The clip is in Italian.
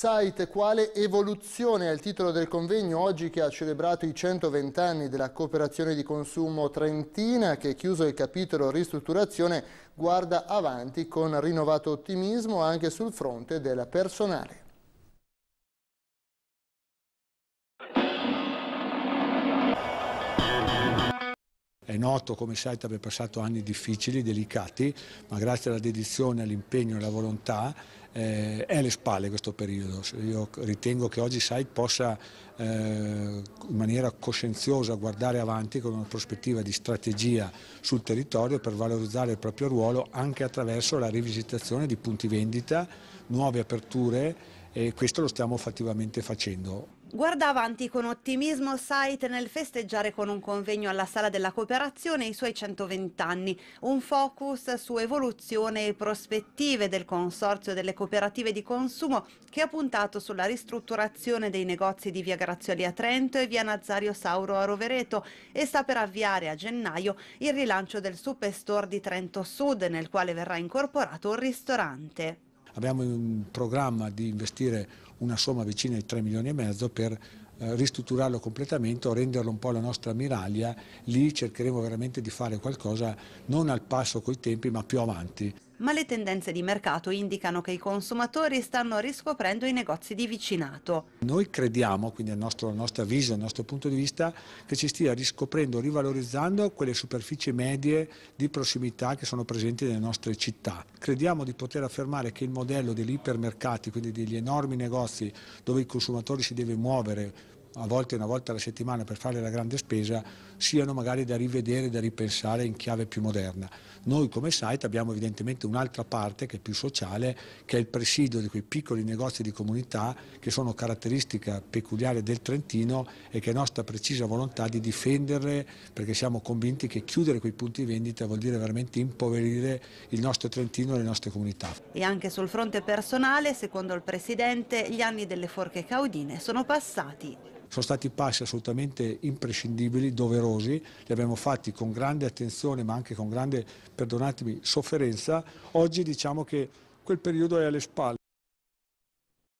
Site quale evoluzione è il titolo del convegno oggi che ha celebrato i 120 anni della cooperazione di consumo trentina che chiuso il capitolo ristrutturazione guarda avanti con rinnovato ottimismo anche sul fronte del personale. È noto come sai che abbia passato anni difficili, delicati, ma grazie alla dedizione, all'impegno e alla volontà eh, è alle spalle questo periodo. Io ritengo che oggi site possa eh, in maniera coscienziosa guardare avanti con una prospettiva di strategia sul territorio per valorizzare il proprio ruolo anche attraverso la rivisitazione di punti vendita, nuove aperture e questo lo stiamo fattivamente facendo. Guarda avanti con ottimismo Sait nel festeggiare con un convegno alla Sala della Cooperazione i suoi 120 anni, un focus su evoluzione e prospettive del Consorzio delle Cooperative di Consumo che ha puntato sulla ristrutturazione dei negozi di via Grazioli a Trento e via Nazario Sauro a Rovereto e sta per avviare a gennaio il rilancio del Superstore di Trento Sud nel quale verrà incorporato un ristorante. Abbiamo in programma di investire una somma vicina ai 3 milioni e mezzo per eh, ristrutturarlo completamente o renderlo un po' la nostra miraglia, lì cercheremo veramente di fare qualcosa non al passo coi tempi ma più avanti ma le tendenze di mercato indicano che i consumatori stanno riscoprendo i negozi di vicinato. Noi crediamo, quindi a nostro, nostro avviso, al nostro punto di vista, che si stia riscoprendo, rivalorizzando quelle superfici medie di prossimità che sono presenti nelle nostre città. Crediamo di poter affermare che il modello degli ipermercati, quindi degli enormi negozi dove il consumatore si deve muovere a volte una volta alla settimana per fare la grande spesa, siano magari da rivedere, da ripensare in chiave più moderna. Noi come site abbiamo evidentemente un'altra parte che è più sociale, che è il presidio di quei piccoli negozi di comunità che sono caratteristica peculiare del Trentino e che è nostra precisa volontà di difenderle perché siamo convinti che chiudere quei punti vendita vuol dire veramente impoverire il nostro Trentino e le nostre comunità. E anche sul fronte personale, secondo il Presidente, gli anni delle forche caudine sono passati sono stati passi assolutamente imprescindibili, doverosi, li abbiamo fatti con grande attenzione ma anche con grande, perdonatemi, sofferenza. Oggi diciamo che quel periodo è alle spalle.